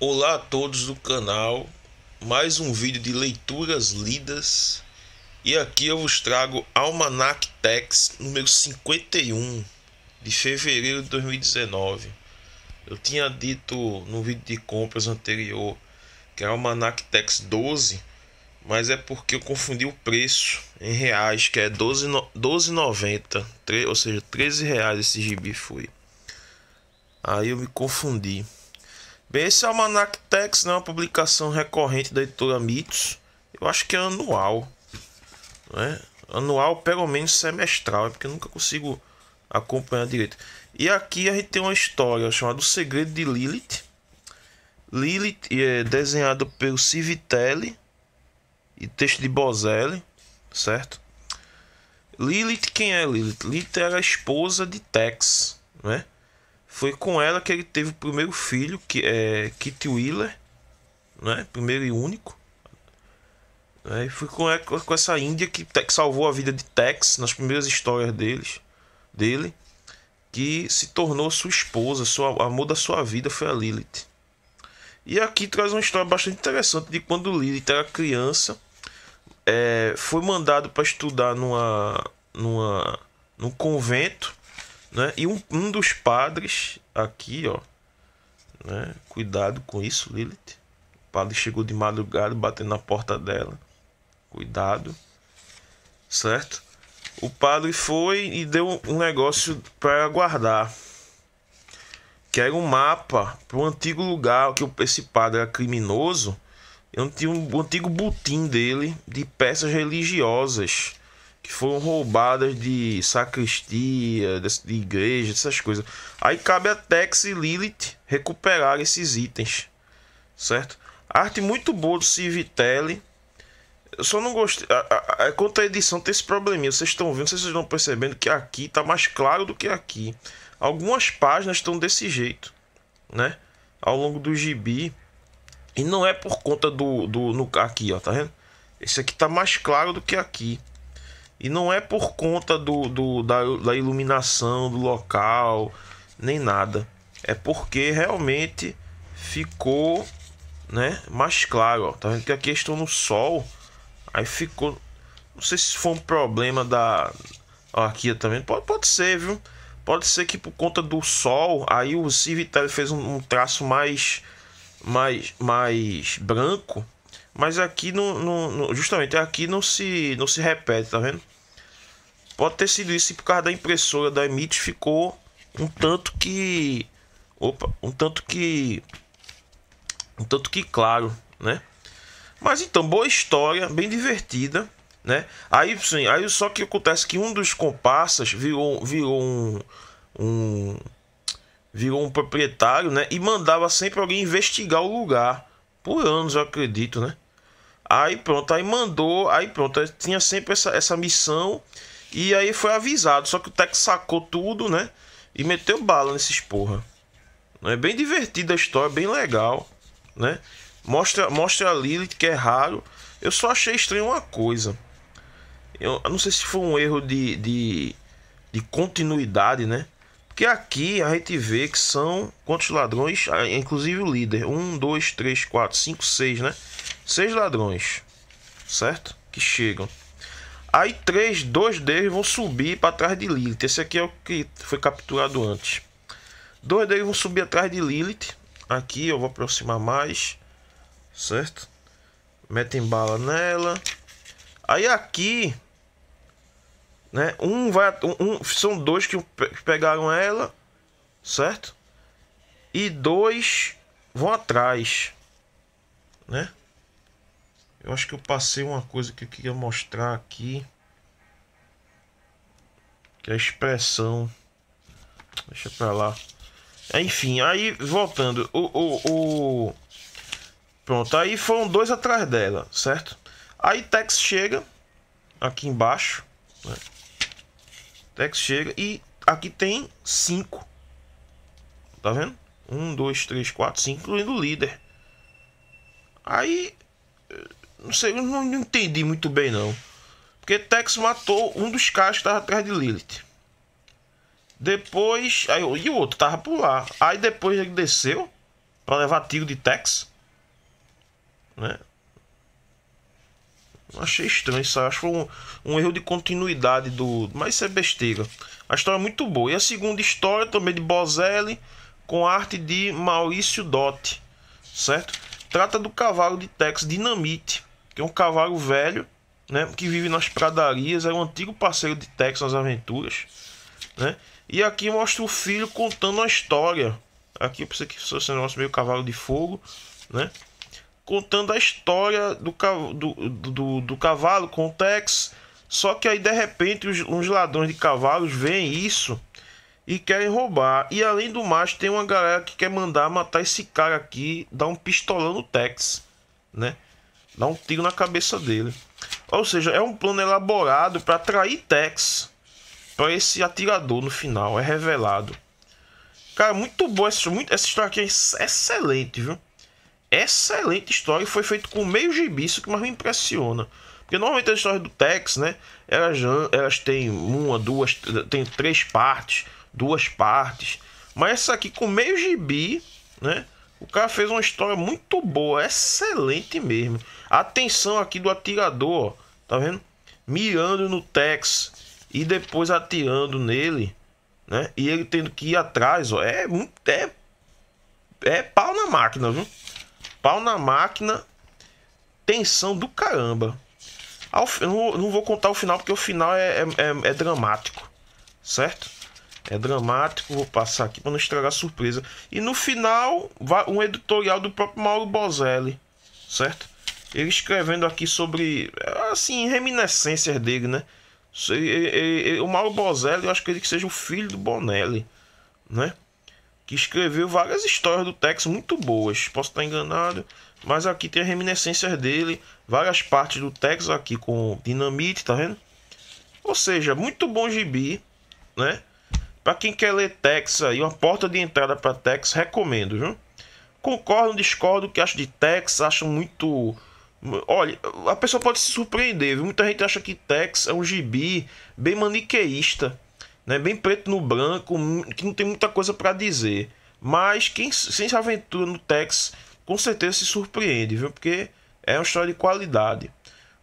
Olá a todos do canal, mais um vídeo de leituras lidas e aqui eu vos trago Almanac Tex número 51 de fevereiro de 2019. Eu tinha dito no vídeo de compras anterior que é Almanac Tex 12, mas é porque eu confundi o preço em reais, que é 12,90, ou seja, 13 reais esse gibi foi. Aí eu me confundi. Esse Almanac Tex é né? uma publicação recorrente da editora Mitos. Eu acho que é anual. Né? Anual, pelo menos semestral. É porque eu nunca consigo acompanhar direito. E aqui a gente tem uma história chamada O Segredo de Lilith. Lilith é desenhado pelo Civitelli e texto de Bozelli, certo? Lilith, quem é Lilith? Lilith era a esposa de Tex, né? Foi com ela que ele teve o primeiro filho, que é Kit Wheeler, né? Primeiro e único. Né? E foi com, com essa Índia que, que salvou a vida de Tex nas primeiras histórias deles, dele, que se tornou sua esposa, sua, amor da sua vida foi a Lilith. E aqui traz uma história bastante interessante de quando Lilith era criança, é, foi mandado para estudar numa, numa, num convento né? E um, um dos padres aqui, ó, né? cuidado com isso, Lilith. O padre chegou de madrugada batendo na porta dela. Cuidado, certo? O padre foi e deu um negócio para guardar. Que era um mapa para um antigo lugar que esse padre era criminoso. Eu tinha um, um antigo botim dele de peças religiosas que foram roubadas de sacristia, de igreja, essas coisas. Aí cabe a Tex e Lilith recuperar esses itens, certo? Arte muito boa do Civitelli. Eu só não gostei. A, a, a, é edição, tem esse probleminha. Vocês estão vendo, vocês estão percebendo que aqui tá mais claro do que aqui. Algumas páginas estão desse jeito, né? Ao longo do gibi. E não é por conta do. do no, aqui, ó, tá vendo? Esse aqui tá mais claro do que aqui. E não é por conta do, do da, da iluminação do local, nem nada. É porque realmente ficou né, mais claro. Ó. Tá vendo que aqui estou no sol. Aí ficou. Não sei se foi um problema da. Ó, aqui também. Pode, pode ser, viu? Pode ser que por conta do sol, aí o Civitelli fez um, um traço mais, mais, mais branco mas aqui não, justamente aqui não se não se repete, tá vendo? Pode ter sido isso por causa da impressora da Emit ficou um tanto que opa, um tanto que um tanto que claro, né? Mas então boa história, bem divertida, né? Aí sim, aí só que acontece que um dos comparsas virou virou um, um virou um proprietário, né? E mandava sempre alguém investigar o lugar por anos, eu acredito, né? Aí pronto, aí mandou, aí pronto, aí tinha sempre essa, essa missão e aí foi avisado. Só que o Tex sacou tudo, né? E meteu bala nesses porra. É bem divertida a história, bem legal, né? Mostra, mostra a Lilith, que é raro. Eu só achei estranho uma coisa. Eu, eu não sei se foi um erro de, de, de continuidade, né? Porque aqui a gente vê que são quantos ladrões, ah, inclusive o líder: um dois três quatro cinco seis né? seis ladrões, certo? Que chegam. Aí três, dois deles vão subir para trás de Lilith. Esse aqui é o que foi capturado antes. Dois deles vão subir atrás de Lilith. Aqui eu vou aproximar mais, certo? Metem bala nela. Aí aqui né? Um vai. Um, são dois que pegaram ela, certo? E dois vão atrás, né? Eu acho que eu passei uma coisa que eu queria mostrar aqui. Que é a expressão. Deixa pra lá. Enfim, aí voltando. O, o, o... Pronto, aí foram dois atrás dela, certo? Aí Tex chega aqui embaixo. Né? Tex chega. E aqui tem 5. Tá vendo? 1, 2, 3, 4, 5, incluindo o líder. Aí. Não sei, eu não entendi muito bem não. Porque Tex matou um dos caras que tava atrás de Lilith. Depois. Aí, e o outro tava por lá. Aí depois ele desceu. Pra levar tiro de Tex. Né? Achei estranho isso. Acho que foi um, um, erro de continuidade do. Mas isso é besteira. A história é muito boa. E a segunda história também de Bozelli, com arte de Maurício Dotti. Certo? Trata do cavalo de Tex Dinamite, que é um cavalo velho, né? Que vive nas pradarias. É um antigo parceiro de Tex nas aventuras, né? E aqui mostra o filho contando a história. Aqui eu pensei que fosse um negócio meio cavalo de fogo, né? contando a história do, do, do, do cavalo com o Tex. Só que aí de repente os, uns ladrões de cavalos veem isso e querem roubar. E além do mais, tem uma galera que quer mandar matar esse cara aqui, dar um pistolão no Tex, né? Dar um tiro na cabeça dele. Ou seja, é um plano elaborado para atrair Tex para esse atirador no final, é revelado. Cara, muito bom essa, essa história aqui é excelente, viu? excelente história foi feito com meio gibi, isso que mais me impressiona. Porque normalmente as histórias do Tex, né? Elas, elas têm uma, duas, tem três partes, duas partes. Mas essa aqui com meio gibi, né? O cara fez uma história muito boa, excelente mesmo. A atenção aqui do atirador, ó, tá vendo? Mirando no Tex e depois atirando nele, né? E ele tendo que ir atrás, ó. É, é, é pau na máquina, viu? Pau na máquina, tensão do caramba. não vou contar o final porque o final é, é, é, é dramático, certo? É dramático, vou passar aqui para não estragar a surpresa. E no final, um editorial do próprio Mauro Bozelli, certo? Ele escrevendo aqui sobre, assim, reminiscências dele, né? Ele, ele, ele, o Mauro Bozelli, eu acho que ele que seja o filho do Bonelli, né? que escreveu várias histórias do Tex muito boas. Posso estar enganado, mas aqui tem reminiscências dele, várias partes do Tex aqui com dinamite, tá vendo? Ou seja, muito bom gibi, né? Para quem quer ler Tex aí, uma porta de entrada para Tex, recomendo, viu? Concordo, discordo, que acho de Tex, acho muito Olha, a pessoa pode se surpreender, viu? Muita gente acha que Tex é um gibi bem maniqueísta né? bem preto no branco, que não tem muita coisa para dizer. Mas quem, quem se aventura no Tex com certeza se surpreende, viu? Porque é uma história de qualidade.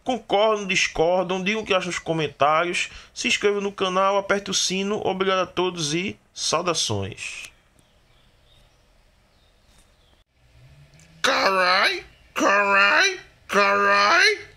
Concordam, discordam, digam o que acham nos comentários, se inscreva no canal, aperte o sino. Obrigado a todos e saudações. Carai, carai, carai.